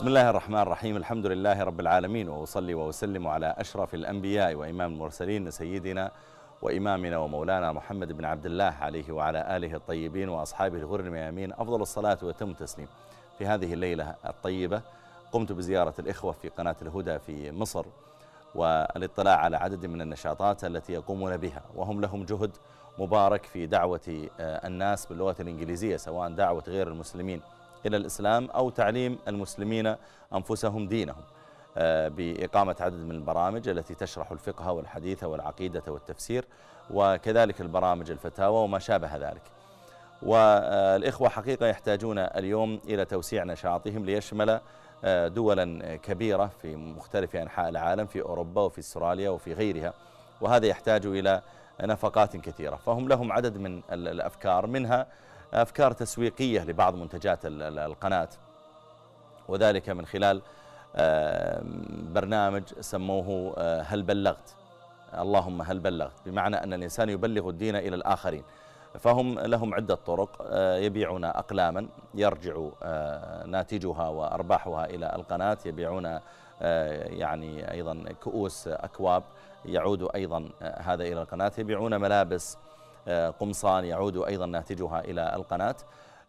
بسم الله الرحمن الرحيم الحمد لله رب العالمين وأصلي وأسلم على أشرف الأنبياء وإمام المرسلين سيدنا وإمامنا ومولانا محمد بن عبد الله عليه وعلى آله الطيبين وأصحابه الغر الميامين أفضل الصلاة وتم التسليم في هذه الليلة الطيبة قمت بزيارة الإخوة في قناة الهدى في مصر والاطلاع على عدد من النشاطات التي يقومون بها وهم لهم جهد مبارك في دعوة آه، الناس باللغة الإنجليزية سواء دعوة غير المسلمين إلى الإسلام أو تعليم المسلمين أنفسهم دينهم آه، بإقامة عدد من البرامج التي تشرح الفقه والحديث والعقيدة والتفسير وكذلك البرامج الفتاوى وما شابه ذلك والإخوة حقيقة يحتاجون اليوم إلى توسيع نشاطهم ليشمل آه، دولا كبيرة في مختلف أنحاء العالم في أوروبا وفي استراليا وفي غيرها وهذا يحتاج إلى نفقات كثيرة فهم لهم عدد من الأفكار منها أفكار تسويقية لبعض منتجات القناة وذلك من خلال آه، برنامج سموه آه، هل بلغت اللهم هل بلغت بمعنى أن الإنسان يبلغ الدين إلى الآخرين فهم لهم عدة طرق آه، يبيعون أقلاما يرجع ناتجها وأرباحها إلى القناة يبيعون يعني أيضا كؤوس أكواب يعود أيضا هذا إلى القناة يبيعون ملابس آه، قمصان يعود أيضا ناتجها إلى القناة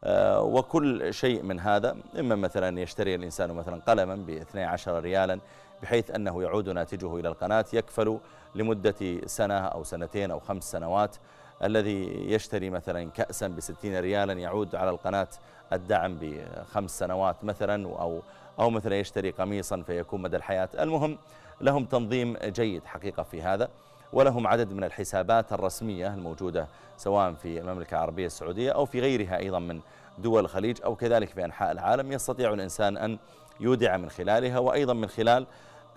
آه، وكل شيء من هذا إما مثلا يشتري الإنسان مثلا قلما ب 12 ريالا بحيث أنه يعود ناتجه إلى القناة يكفل لمدة سنة أو سنتين أو خمس سنوات الذي يشتري مثلا كأسا ب 60 ريالا يعود على القناة الدعم بخمس سنوات مثلا أو, أو مثلا يشتري قميصا فيكون مدى الحياة المهم لهم تنظيم جيد حقيقة في هذا ولهم عدد من الحسابات الرسمية الموجودة سواء في المملكة العربية السعودية أو في غيرها أيضا من دول الخليج أو كذلك في أنحاء العالم يستطيع الإنسان أن يودع من خلالها وأيضا من خلال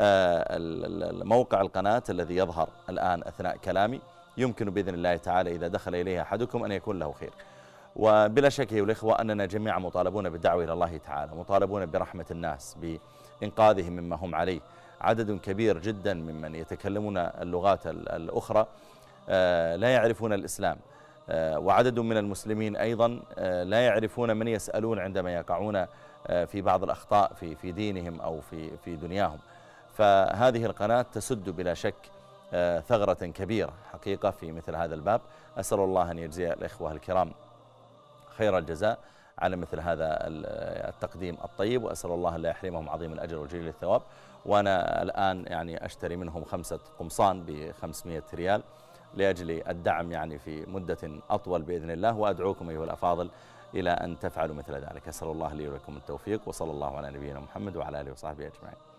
آه، موقع القناة الذي يظهر الآن أثناء كلامي يمكن بإذن الله تعالى إذا دخل إليها أحدكم أن يكون له خير وبلا شك أيها الإخوة أننا جميعا مطالبون بالدعوة إلى الله تعالى مطالبون برحمة الناس بإنقاذهم مما هم عليه عدد كبير جدا ممن يتكلمون اللغات الأخرى آه، لا يعرفون الإسلام آه، وعدد من المسلمين أيضا آه، لا يعرفون من يسألون عندما يقعون في بعض الأخطاء في في دينهم أو في في دنياهم فهذه القناة تسد بلا شك ثغرة كبيرة حقيقة في مثل هذا الباب أسأل الله أن يجزي الإخوة الكرام خير الجزاء على مثل هذا التقديم الطيب وأسأل الله لا يحرمهم عظيم الأجر وجليل الثواب وأنا الآن يعني أشتري منهم خمسة قمصان ب 500 ريال لأجل الدعم يعني في مدة أطول بإذن الله وأدعوكم أيها الأفاضل إلى أن تفعلوا مثل ذلك أسأل الله لي ولكم التوفيق وصلى الله على نبينا محمد وعلى آله وصحبه أجمعين